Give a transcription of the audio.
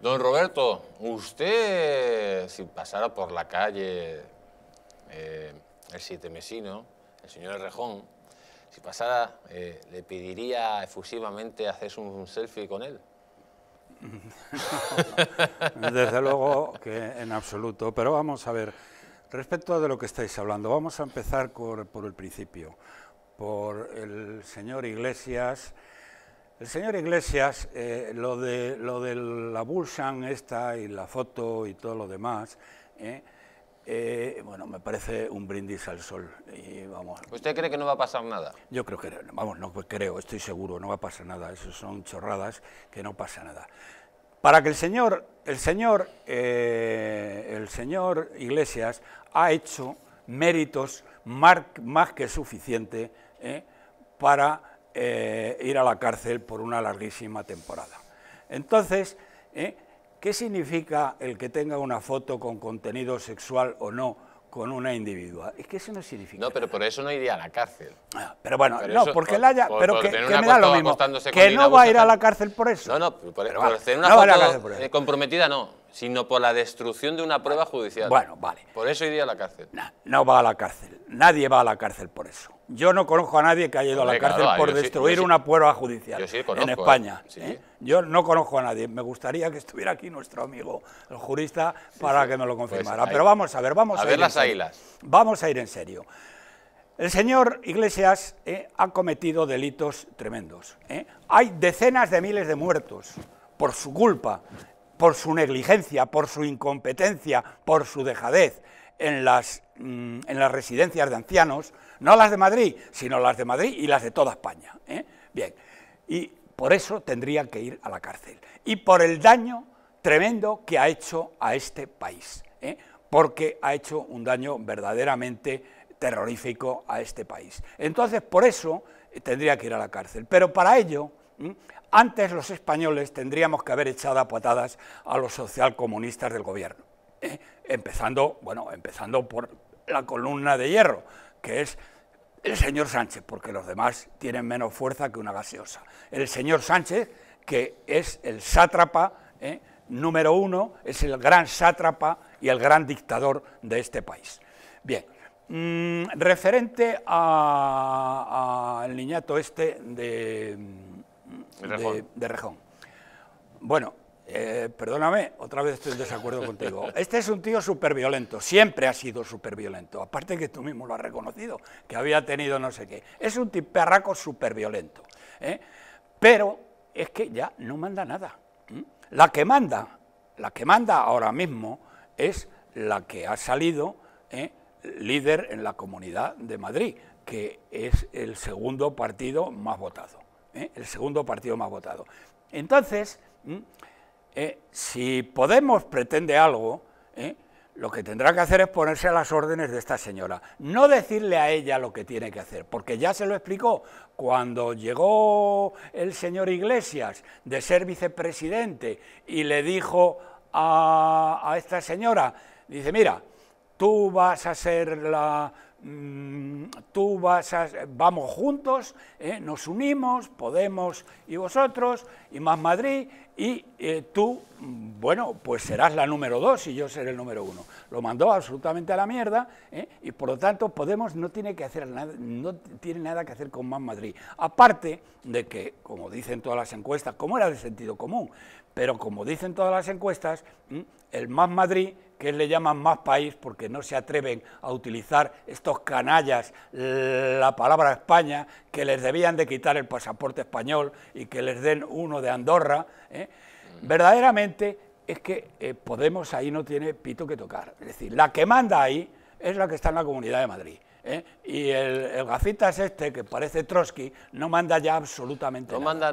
Don Roberto, usted, si pasara por la calle eh, el siete mesino, el señor Rejón, si pasara, eh, ¿le pediría efusivamente hacerse un, selfie con él? Desde luego que en absoluto, pero vamos a ver, respecto a de lo que estáis hablando, vamos a empezar por el principio, por el señor Iglesias, el señor Iglesias, eh, lo, de, lo de la Bullshan esta y la foto y todo lo demás, eh, eh, bueno, me parece un brindis al sol. Y vamos. ¿Usted cree que no va a pasar nada? Yo creo que, vamos, no creo, estoy seguro, no va a pasar nada. eso son chorradas que no pasa nada. Para que el señor, el señor, el señor Iglesias ha hecho méritos más, que suficiente para eh, ir a la cárcel por una larguísima temporada. Entonces, ¿eh? ¿qué significa el que tenga una foto con contenido sexual o no con una individua? Es que eso no significa. No, pero por eso no iría a la cárcel. Ah, pero bueno, no, porque la haya. pero que, me da lo mismo. Que no va a ir a la cárcel por eso. No, no, por, pero, tener una foto eh, comprometida no sino por la destrucción de una prueba judicial. Bueno, vale. Por eso iría a la cárcel. No, va a la cárcel. Nadie va a la cárcel por eso. Yo no conozco a nadie que haya ido a la cárcel por destruir una prueba judicial en ¿eh? España. ¿eh? Yo no conozco a nadie. Me gustaría que estuviera aquí nuestro amigo, el jurista, para que me lo confirmara. Pues Pero vamos a ver, vamos a, a ver las águilas. Vamos a ir en serio. El señor Iglesias eh, ha cometido delitos tremendos. Hay decenas de miles de muertos por su culpa por su negligencia, por su incompetencia, por su dejadez en las, mm, en las residencias de ancianos, no las de Madrid, sino las de Madrid y las de toda España. ¿eh? Bien, y por eso tendría que ir a la cárcel. Y por el daño tremendo que ha hecho a este país, ¿eh? porque ha hecho un daño verdaderamente terrorífico a este país. Entonces, por eso tendría que ir a la cárcel. Pero para ello antes los españoles tendríamos que haber echado a patadas a los socialcomunistas del gobierno. ¿eh? empezando, bueno, empezando por la columna de hierro, que es el señor Sánchez, porque los demás tienen menos fuerza que una gaseosa. El señor Sánchez, que es el sátrapa ¿eh? número uno, es el gran sátrapa y el gran dictador de este país. Bien, mm, referente al niñato este de de Rejón. Bueno, eh, perdóname, otra vez estoy en desacuerdo contigo. Este es un tío súper violento, siempre ha sido súper violento, aparte que tú mismo lo has reconocido, que había tenido no sé qué. Es un perraco súper violento, ¿eh? pero es que ya no manda nada. La que manda, la que manda ahora mismo es la que ha salido ¿eh? líder en la Comunidad de Madrid, que es el segundo partido más votado. ¿eh? el segundo partido más votado. Entonces, eh, si Podemos pretende algo, ¿eh? lo que tendrá que hacer es ponerse a las órdenes de esta señora, no decirle a ella lo que tiene que hacer, porque ya se lo explicó cuando llegó el señor Iglesias de ser vicepresidente y le dijo a esta señora, dice, mira, tú vas a ser la Mm, tú vas a, vamos juntos, ¿eh? nos unimos, Podemos y vosotros, y más Madrid, y eh, tú, mm, bueno, pues serás la número dos y yo seré el número uno. Lo mandó absolutamente a la mierda, ¿eh? y por lo tanto Podemos no tiene, que hacer nada, no tiene nada que hacer con más Madrid. Aparte de que, como dicen todas las encuestas, como era de sentido común, pero como dicen todas las encuestas, el más Madrid que le llaman más país porque no se atreven a utilizar estos canallas la palabra España, que les debían de quitar el pasaporte español y que les den uno de Andorra, ¿eh? verdaderamente es que eh, Podemos ahí no tiene pito que tocar. Es decir, la que manda ahí es la que está en la Comunidad de Madrid. ¿eh? Y el, el gafitas este, que parece Trotsky, no manda ya absolutamente nada.